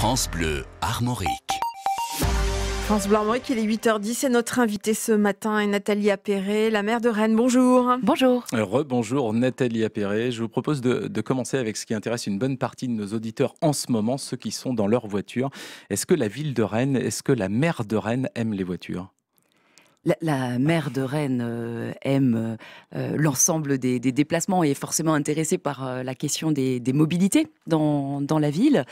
France Bleu Armorique. France Bleu Armorique, il est 8h10 et notre invitée ce matin est Nathalie Appéré, la mère de Rennes. Bonjour. Bonjour. Rebonjour Nathalie Appéré. Je vous propose de, commencer avec ce qui intéresse une bonne partie de nos auditeurs en ce moment, ceux qui sont dans leur voiture. Est-ce que la ville de Rennes, est-ce que la mère de Rennes aime les voitures la, maire de Rennes euh, aime euh, euh, l'ensemble des, déplacements et est forcément intéressée par la question des, mobilités dans, la ville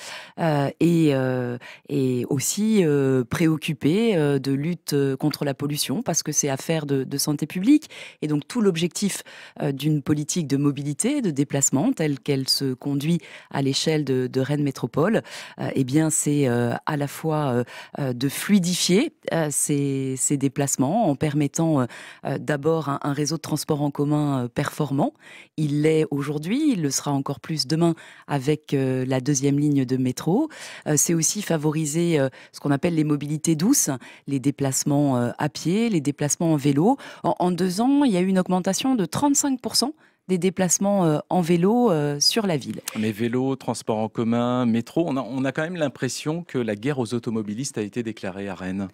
et, est aussi préoccupée de lutte contre la pollution parce que c'est affaire de, santé publique. Et donc tout l'objectif d'une politique de mobilité, de déplacement telle qu'elle se conduit à l'échelle de, Rennes Métropole, eh bien c'est à la fois de fluidifier ces, ces, déplacements en permettant euh, euh, d'abord un, réseau de transport en commun euh, performant. Il l'est aujourd'hui, il le sera encore plus demain avec la deuxième ligne de métro. C'est aussi favoriser ce qu'on appelle les mobilités douces, les déplacements à pied, les déplacements en vélo. En, deux ans, il y a eu une augmentation de 35% des déplacements en vélo sur la ville. Mais vélo, transport en commun, métro, on a quand même l'impression que la guerre aux automobilistes a été déclarée à Rennes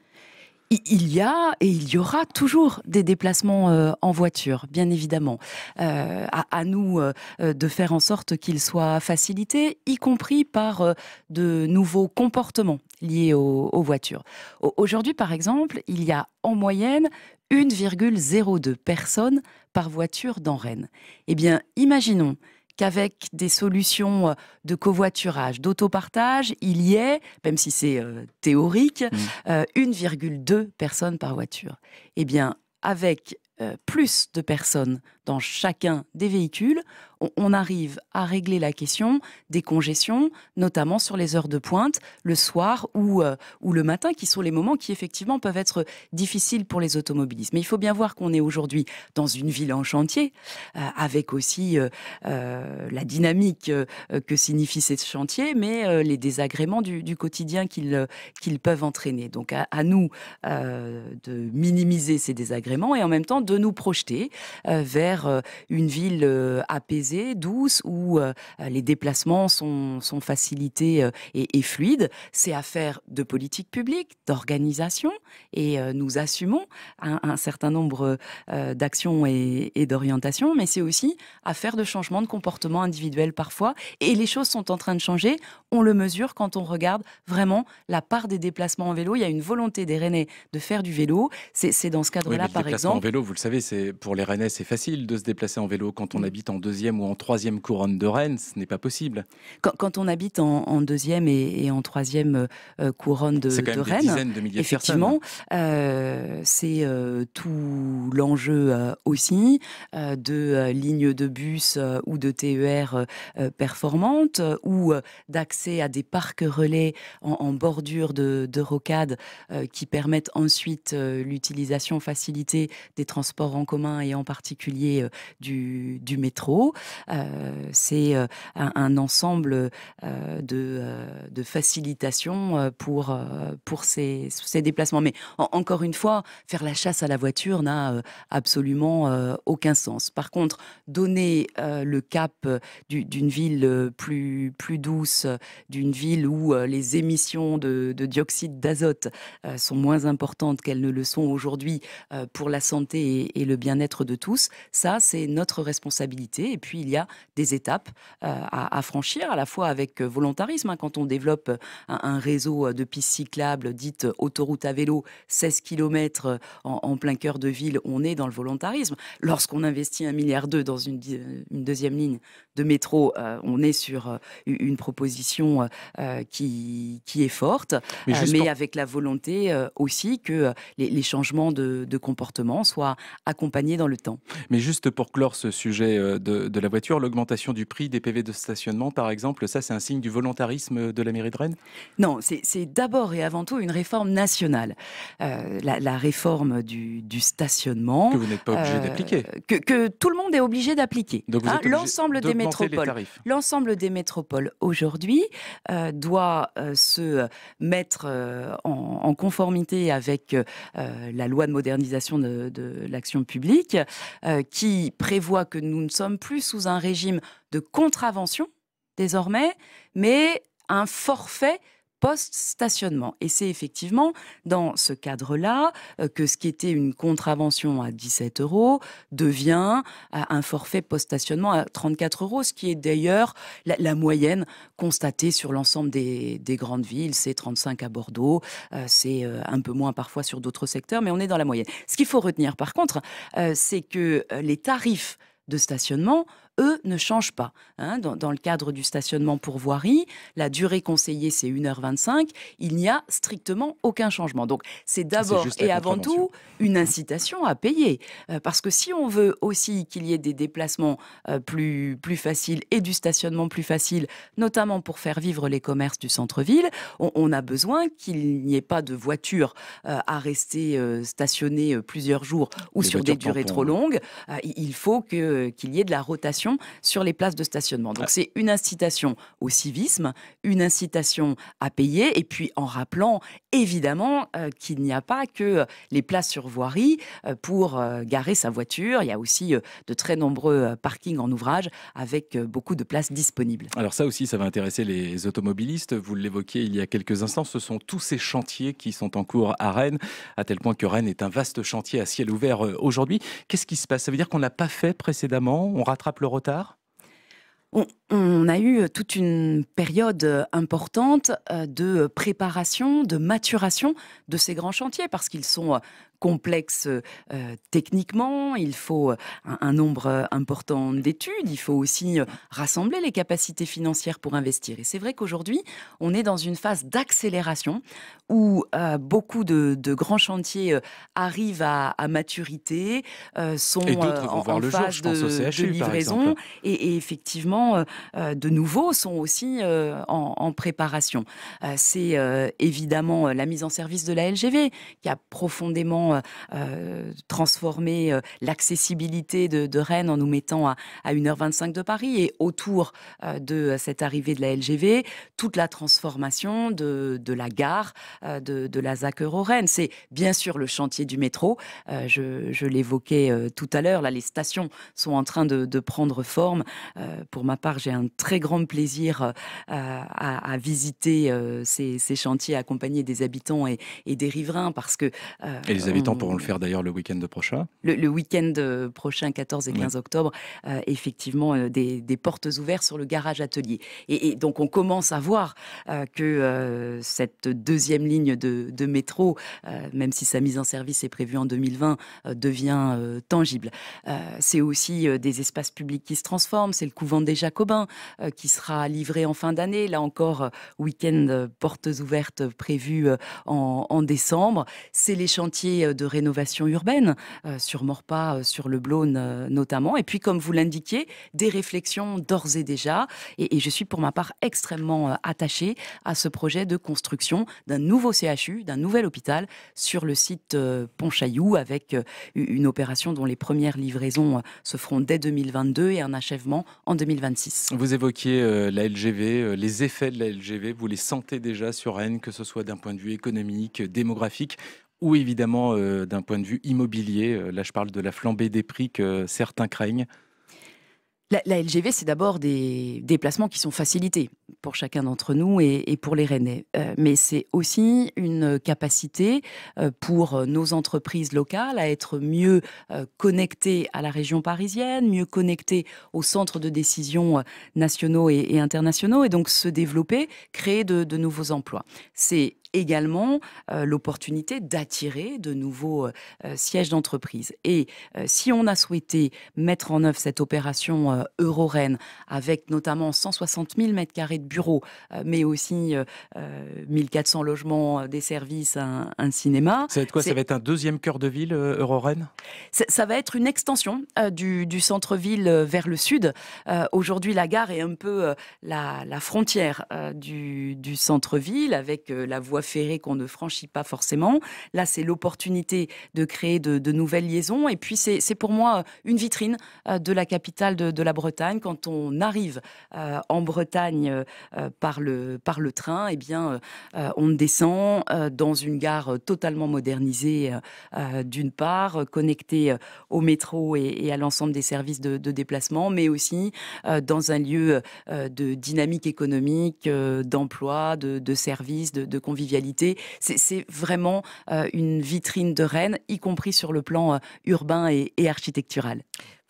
il y a et il y aura toujours des déplacements euh, en voiture, bien évidemment. Euh, à, nous euh, de faire en sorte qu'ils soient facilités, y compris par de nouveaux comportements liés aux, aux voitures. Aujourd'hui, par exemple, il y a en moyenne 1,02 personnes par voiture dans Rennes. Eh bien, imaginons qu'avec des solutions euh, de covoiturage, d'autopartage, il y ait, même si c'est euh, théorique, 1,2 mmh. euh, personnes par voiture. Eh bien, avec plus de personnes dans chacun des véhicules, on arrive à régler la question des congestions, notamment sur les heures de pointe, le soir euh, ou, le matin, qui sont les moments qui effectivement peuvent être difficiles pour les automobilistes. Mais il faut bien voir qu'on est aujourd'hui dans une ville en chantier, euh, avec aussi euh, la dynamique que signifie ces chantiers, mais les désagréments du, quotidien qu'ils peuvent entraîner. Donc à nous de minimiser ces désagréments et en même temps de nous projeter vers une ville apaisée douce, où euh, les déplacements sont, sont facilités euh, et, et, fluides. C'est affaire de politique publique, d'organisation, et euh, nous assumons un, certain nombre d'actions et, et d'orientations, mais c'est aussi affaire de changement de comportement individuel parfois. Et les choses sont en train de changer. On le mesure quand on regarde vraiment la part des déplacements en vélo. Il y a une volonté des Rennais de faire du vélo. C'est dans ce cadre-là, par exemple. En vélo, vous le savez, c'est pour les Rennais, c'est facile de se déplacer en vélo quand on mmh. habite en deuxième ou en troisième couronne de Rennes, ce n'est pas possible. Quand, on habite en, deuxième et, en troisième euh, couronne de, Rennes, effectivement, hein. euh, c'est euh, tout l'enjeu aussi de lignes de bus ou de TER performantes ou d'accès à des parcs relais en, bordure de, de rocade qui permettent ensuite l'utilisation facilitée des transports en commun et en particulier du, du métro. Euh, c'est euh, un, ensemble euh, de, de pour, pour ces, déplacements. Mais encore une fois, faire la chasse à la voiture n'a absolument aucun sens. Par contre, donner le cap d'une ville plus, plus douce, d'une ville où les émissions de, dioxyde d'azote sont moins importantes qu'elles ne le sont aujourd'hui pour la santé et, et le bien-être de tous, ça, c'est notre responsabilité. Et puis, il y a des étapes euh, à, franchir, à la fois avec euh, volontarisme. Hein, quand on développe euh, un, réseau de pistes cyclables, dites autoroute à vélo, 16 km en, plein cœur de ville, on est dans le volontarisme. Lorsqu'on investit un milliard d'euros dans une, deuxième ligne de métro, on est sur une proposition qui, qui, est forte, mais, avec la volonté aussi que les, changements de, comportement soient accompagnés dans le temps. Mais juste pour clore ce sujet de la voiture, l'augmentation du prix des PV de stationnement, par exemple, ça c'est un signe du volontarisme de la mairie de Rennes Non, c'est d'abord et avant tout une réforme nationale. Euh, la, réforme du, stationnement. Que vous n'êtes pas obligé euh, d'appliquer. Que, tout le monde est obligé d'appliquer. Hein. l'ensemble des métropoles. L'ensemble des métropoles aujourd'hui euh, doit se mettre en, conformité avec la loi de modernisation de, de l'action publique qui prévoit que nous ne sommes plus sous un régime de contravention désormais, mais un forfait post-stationnement. Et c'est effectivement dans ce cadre-là euh, que ce qui était une contravention à 17 euros devient euh, un forfait post-stationnement à 34 euros, ce qui est d'ailleurs la, moyenne constatée sur l'ensemble des, grandes villes. C'est 35 à Bordeaux, euh, c'est un peu moins parfois sur d'autres secteurs, mais on est dans la moyenne. Ce qu'il faut retenir par contre, c'est que les tarifs de stationnement eux, ne changent pas. Hein. dans, le cadre du stationnement pour voirie, la durée conseillée, c'est 1h25. Il n'y a strictement aucun changement. Donc, c'est d'abord et avant tout une mmh. incitation à payer. Euh, parce que si on veut aussi qu'il y ait des déplacements euh, plus, plus faciles et du stationnement plus facile, notamment pour faire vivre les commerces du centre-ville, on, a besoin qu'il n'y ait pas de voitures euh, à rester stationnées plusieurs jours ou sur des durées trop hein. longues. il faut qu'il y ait de la rotation sur les places de stationnement. Donc c'est une incitation au civisme, une incitation à payer, et puis en rappelant évidemment euh, qu'il n'y a pas que euh, les places sur voirie euh, pour garer sa voiture. Il y a aussi de très nombreux parkings en ouvrage avec beaucoup de places disponibles. Alors ça aussi, ça va intéresser les automobilistes. Vous l'évoquiez il y a quelques instants, ce sont tous ces chantiers qui sont en cours à Rennes, à tel point que Rennes est un vaste chantier à ciel ouvert aujourd'hui. Qu'est-ce qui se passe Ça veut dire qu'on n'a pas fait précédemment, on rattrape le retard on, a eu toute une période importante euh, de préparation, de maturation de ces grands chantiers, parce qu'ils sont euh, complexe euh, techniquement, il faut euh, un, nombre euh, important d'études, il faut aussi rassembler les capacités financières pour investir. Et c'est vrai qu'aujourd'hui, on est dans une phase d'accélération où beaucoup de, grands chantiers arrivent à, maturité, sont en, phase de, livraison et, effectivement, de nouveaux sont aussi en, en, préparation. c'est évidemment la mise en service de la LGV qui a profondément euh, euh, transformer euh, l'accessibilité de, Rennes en nous mettant à, à 1h25 de Paris et autour de cette arrivée de la LGV, toute la transformation de, de la gare de, de la ZAC Euro-Rennes. C'est bien sûr le chantier du métro, je, je l'évoquais tout à l'heure, là les stations sont en train de, prendre forme. pour ma part, j'ai un très grand plaisir à, visiter ces, chantiers accompagnés des habitants et, des riverains parce que... les pourront le mmh. faire d'ailleurs le week-end prochain. Le, week-end euh, prochain, 14 et 15 octobre, euh, effectivement, euh, des, portes ouvertes sur le garage atelier. Et, donc, on commence à voir que cette deuxième ligne de, métro, même si sa mise en service est prévue en 2020, devient tangible. c'est aussi des espaces publics qui se transforment. C'est le couvent des Jacobins qui sera livré en fin d'année. Là encore, week-end portes ouvertes prévues en, en décembre. C'est les chantiers de rénovation urbaine, euh, sur Morpa, euh, sur le Blône euh, notamment. Et puis, comme vous l'indiquiez, des réflexions d'ores et déjà. Et, je suis pour ma part extrêmement attaché à ce projet de construction d'un nouveau CHU, d'un nouvel hôpital sur le site Pontchaillou, avec une opération dont les premières livraisons se feront dès 2022 et un achèvement en 2026. Vous évoquiez la LGV, les effets de la LGV, vous les sentez déjà sur Rennes, que ce soit d'un point de vue économique, démographique ou évidemment euh, d'un point de vue immobilier. Euh, là, je parle de la flambée des prix que euh, certains craignent. La, LGV, c'est d'abord des déplacements qui sont facilités pour chacun d'entre nous et, pour les Rennais. mais c'est aussi une capacité pour nos entreprises locales à être mieux connectées à la région parisienne, mieux connectées aux centres de décision nationaux et, internationaux, et donc se développer, créer de, de nouveaux emplois. C'est également l'opportunité d'attirer de nouveaux sièges d'entreprise. Et si on a souhaité mettre en œuvre cette opération Eurorène avec notamment 160 000 mètres carrés de bureaux, mais aussi 1400 logements, des services, un, cinéma. Ça va être quoi Ça va être un deuxième cœur de ville Eurorène Ça va être une extension du, centre-ville vers le sud. Aujourd'hui, la gare est un peu la, frontière du centre-ville avec la voie qu'on ne franchit pas forcément. Là, c'est l'opportunité de créer de, nouvelles liaisons. Et puis, c'est pour moi euh, une vitrine euh, de la capitale de, la Bretagne. Quand on arrive euh, en Bretagne par, le, par le train, eh bien, on descend dans une gare totalement modernisée, d'une part, connectée au métro et, à l'ensemble des services de, déplacement, mais aussi dans un lieu de dynamique économique, d'emploi, de, services, de, de convivialité c'est vraiment euh, une vitrine de Rennes, y compris sur le plan euh, urbain et architectural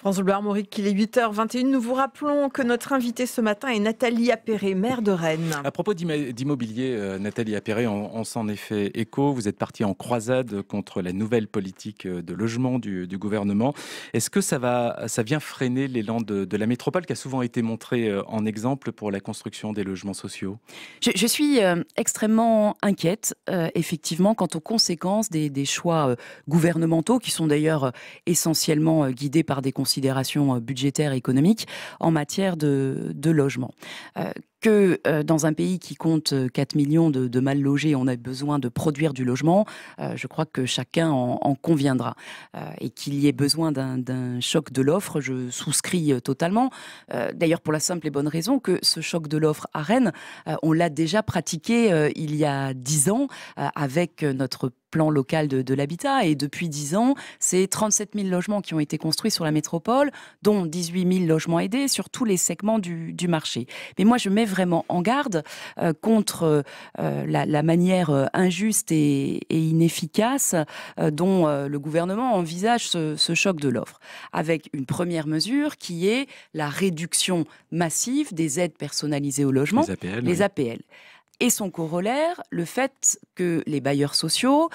françois Bleu Mauric, il est 8h21. Nous vous rappelons que notre invité ce matin est Nathalie Appéré, maire de Rennes. À propos d'immobilier, euh, Nathalie Appéré, on, s'en est fait écho. Vous êtes partie en croisade contre la nouvelle politique euh, de logement du, gouvernement. Est-ce que ça, va, ça vient freiner l'élan de, de, la métropole qui a souvent été montrée euh, en exemple pour la construction des logements sociaux je, suis extrêmement inquiète, effectivement, quant aux conséquences des, choix gouvernementaux, qui sont d'ailleurs essentiellement guidés par des conseils considérations euh, budgétaires et économiques en matière de, de logement. Euh, que euh, dans un pays qui compte 4 euh, millions de, mal logés, on a besoin de produire du logement, euh, je crois que chacun en, conviendra. et qu'il y ait besoin d'un choc de l'offre, je souscris totalement. D'ailleurs, pour la simple et bonne raison que ce choc de l'offre à Rennes, on l'a déjà pratiqué il y a 10 ans avec notre plan local de, l'habitat. Et depuis 10 ans, c'est 37 000 logements qui ont été construits sur la métropole, dont 18 000 logements aidés sur tous les segments du, du marché. Mais moi, je mets vraiment en garde euh, contre euh, la, manière euh, injuste et, inefficace dont le gouvernement envisage ce, choc de l'offre, avec une première mesure qui est la réduction massive des aides personnalisées au logement, les APL. et son corollaire, le fait que les bailleurs sociaux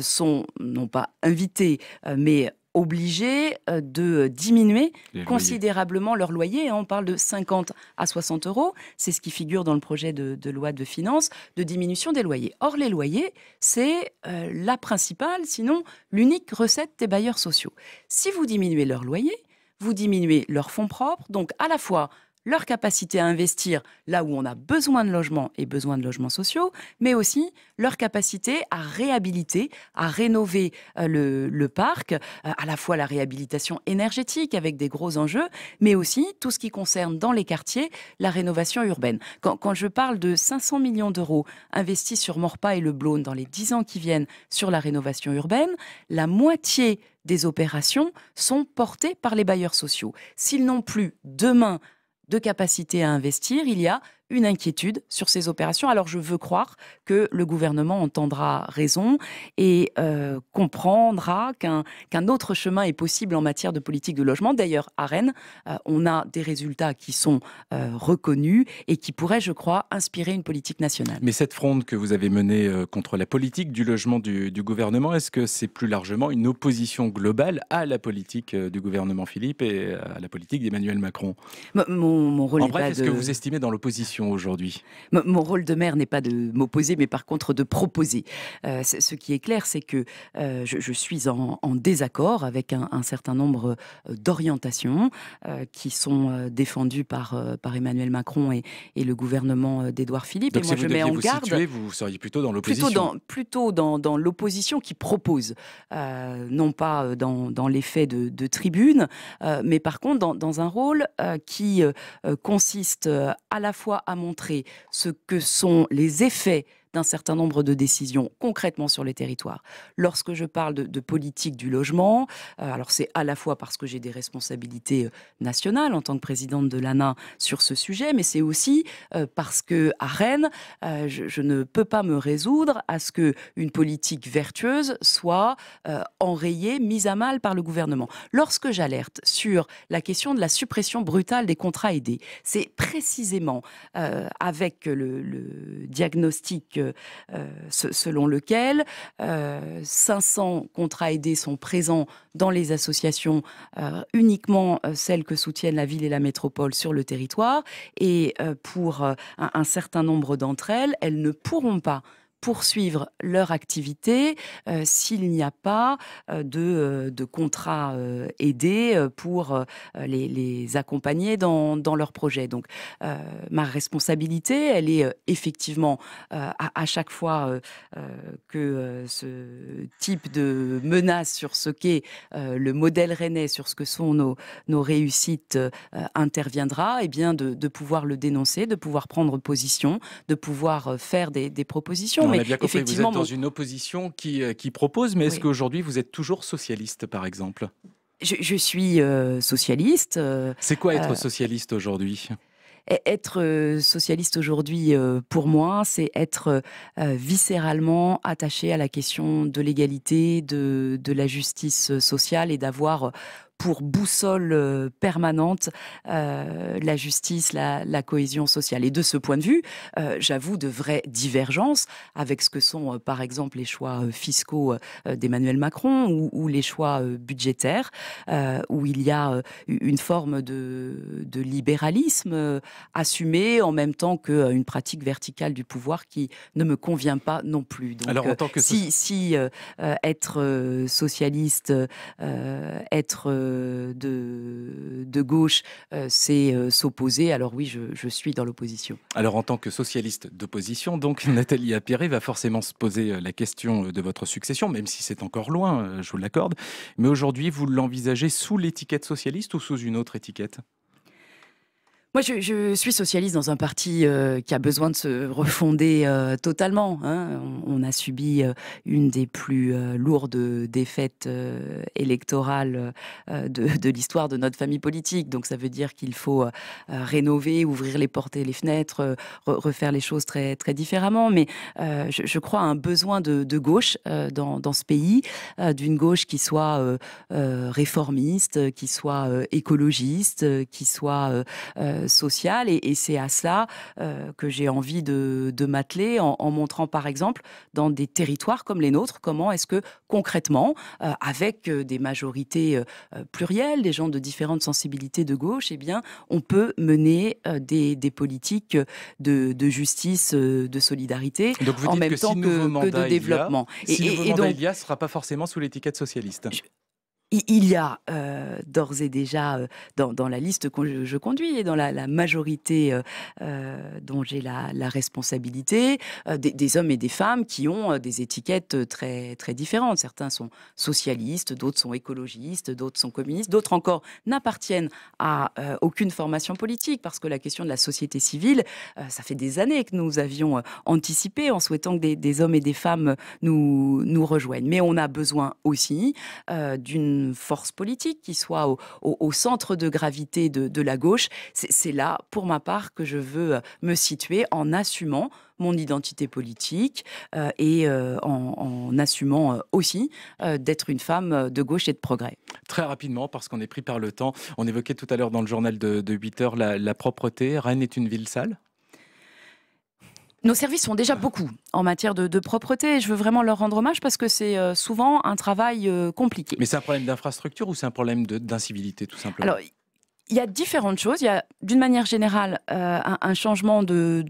sont non pas invités, mais obligés euh, de euh, diminuer considérablement leur loyer. Hein. On parle de 50 à 60 euros, c'est ce qui figure dans le projet de, loi de finances, de diminution des loyers. Or, les loyers, c'est euh, la principale, sinon l'unique recette des bailleurs sociaux. Si vous diminuez leur loyer, vous diminuez leurs fonds propres, donc à la fois leur capacité à investir là où on a besoin de logements et besoin de logements sociaux, mais aussi leur capacité à réhabiliter, à rénover euh, le, le parc, euh, à la fois la réhabilitation énergétique avec des gros enjeux, mais aussi tout ce qui concerne dans les quartiers la rénovation urbaine. Quand, je parle de 500 millions d'euros investis sur Morpa et le Blône dans les 10 ans qui viennent sur la rénovation urbaine, la moitié des opérations sont portées par les bailleurs sociaux. S'ils n'ont plus demain de capacité à investir, il y a une inquiétude sur ces opérations. Alors je veux croire que le gouvernement entendra raison et euh, comprendra qu'un qu'un autre chemin est possible en matière de politique de logement. D'ailleurs, à Rennes, euh, on a des résultats qui sont euh, reconnus et qui pourraient, je crois, inspirer une politique nationale. Mais cette fronde que vous avez menée contre la politique du logement du, gouvernement, est-ce que c'est plus largement une opposition globale à la politique du gouvernement Philippe et à la politique d'Emmanuel Macron mon, mon rôle En bref, est-ce que vous estimez dans l'opposition aujourd'hui Mon rôle de maire n'est pas de m'opposer, mais par contre de proposer. Euh, ce qui est clair, c'est que euh, je, suis en, désaccord avec un, certain nombre euh, d'orientations qui sont défendues par, par Emmanuel Macron et, le gouvernement d'Edouard Philippe. et moi, je mets en vous garde. Situer, vous seriez plutôt dans l'opposition Plutôt dans, plutôt dans, l'opposition qui propose, non pas dans, l'effet de, tribune, mais par contre dans, dans un rôle qui consiste à la fois à montrer ce que sont les effets d'un certain nombre de décisions concrètement sur les territoires. Lorsque je parle de, politique du logement, euh, alors c'est à la fois parce que j'ai des responsabilités euh, nationales en tant que présidente de l'ANA sur ce sujet, mais c'est aussi euh, parce que à Rennes, je, ne peux pas me résoudre à ce que une politique vertueuse soit enrayée, mise à mal par le gouvernement. Lorsque j'alerte sur la question de la suppression brutale des contrats aidés, c'est précisément avec le, le diagnostic euh, selon lequel 500 euh, contrats aidés sont présents dans les associations, euh, uniquement celles que soutiennent la ville et la métropole sur le territoire. Et pour un, certain nombre d'entre elles, elles ne pourront pas poursuivre leur activité euh, s'il n'y a pas euh, de, euh, de, contrat aidé pour les, accompagner dans, dans, leur projet. Donc ma responsabilité, elle est effectivement à, chaque fois que ce type de menace sur ce qu'est le modèle rennais, sur ce que sont nos, nos réussites interviendra, et eh bien de, pouvoir le dénoncer, de pouvoir prendre position, de pouvoir faire des, propositions effectivement, vous êtes dans une opposition qui, euh, qui propose, mais est-ce qu'aujourd'hui vous êtes toujours socialiste, par exemple je, suis euh, socialiste. Euh, c'est quoi être socialiste aujourd'hui e-, être socialiste aujourd'hui, pour moi, c'est être viscéralement attaché à la question de l'égalité, de, de, la justice sociale et d'avoir pour boussole euh, permanente euh, la justice, la, cohésion sociale. Et de ce point de vue, euh, j'avoue de vraies divergences avec ce que sont par exemple les choix fiscaux d'Emmanuel Macron ou, les choix budgétaires, où il y a une forme de, libéralisme assumé en même temps qu'une pratique verticale du pouvoir qui ne me convient pas non plus. Donc, Alors, en tant que... si, si être socialiste, être euh, de, de gauche, euh, c'est euh, s'opposer. Alors oui, je, suis dans l'opposition. Alors en tant que socialiste d'opposition, donc Nathalie Appéré va forcément se poser la question de votre succession, même si c'est encore loin, je vous l'accorde. Mais aujourd'hui, vous l'envisagez sous l'étiquette socialiste ou sous une autre étiquette moi, je, suis socialiste dans un parti euh, qui a besoin de se refonder euh, totalement. Hein. On, a subi euh, une des plus lourdes défaites électorales de, l'histoire de notre famille politique. Donc, ça veut dire qu'il faut rénover, ouvrir les portes et les fenêtres, refaire les choses très, très différemment. Mais je, crois à un besoin de, gauche dans, dans, ce pays, d'une gauche qui soit réformiste, qui soit écologiste, qui soit euh, sociale. Et, c'est à cela euh, que j'ai envie de, m'atteler en, montrant, par exemple, dans des territoires comme les nôtres, comment est-ce que concrètement, euh, avec des majorités plurielles, des gens de différentes sensibilités de gauche, eh bien, on peut mener des, politiques de, justice, de solidarité, en même temps que, de développement. et, donc, il y a, ce ne sera pas forcément sous l'étiquette socialiste. Il y a euh, d'ores et déjà euh, dans, la liste que je, conduis et dans la, majorité euh, dont j'ai la, responsabilité des, hommes et des femmes qui ont des étiquettes très très différentes. Certains sont socialistes, d'autres sont écologistes, d'autres sont communistes, d'autres encore n'appartiennent à aucune formation politique parce que la question de la société civile, ça fait des années que nous avions anticipé en souhaitant que des, des hommes et des femmes nous nous rejoignent. Mais on a besoin aussi d'une une force politique qui soit au, centre de gravité de, la gauche. C'est là, pour ma part, que je veux euh, me situer en assumant mon identité politique euh, et euh, en, assumant aussi d'être une femme de gauche et de progrès. Très rapidement, parce qu'on est pris par le temps, on évoquait tout à l'heure dans le journal de, 8 heures la, la propreté. Rennes est une ville sale nos services sont déjà beaucoup en matière de, propreté et je veux vraiment leur rendre hommage parce que c'est euh, souvent un travail euh, compliqué. Mais c'est un problème d'infrastructure ou c'est un problème d'incivilité tout simplement Alors, il y a différentes choses. Il y a d'une manière générale euh, un, changement de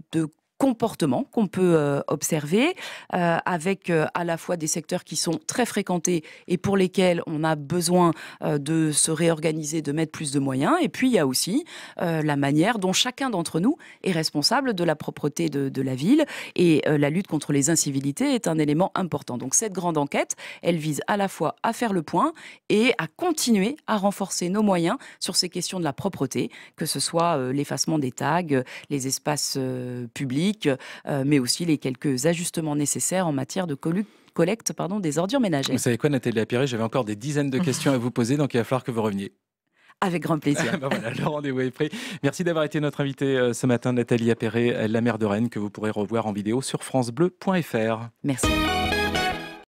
comportements qu'on peut euh, observer, euh, avec euh, à la fois des secteurs qui sont très fréquentés et pour lesquels on a besoin de se réorganiser, de mettre plus de moyens. Et puis il y a aussi la manière dont chacun d'entre nous est responsable de la propreté de la ville et la lutte contre les incivilités est un élément important. Donc cette grande enquête, elle vise à la fois à faire le point et à continuer à renforcer nos moyens sur ces questions de la propreté, que ce soit l'effacement des tags, les espaces publics, euh, mais aussi les quelques ajustements nécessaires en matière de collecte pardon, des ordures ménagères. Vous savez quoi, Nathalie Apéré, j'avais encore des dizaines de questions à vous poser, donc il va falloir que vous reveniez. Avec grand plaisir. Ben le rendez-vous est pris. Merci d'avoir été notre invitée euh, ce matin, Nathalie Appéré, la maire de Rennes, que vous pourrez revoir en vidéo sur FranceBleu.fr. Merci.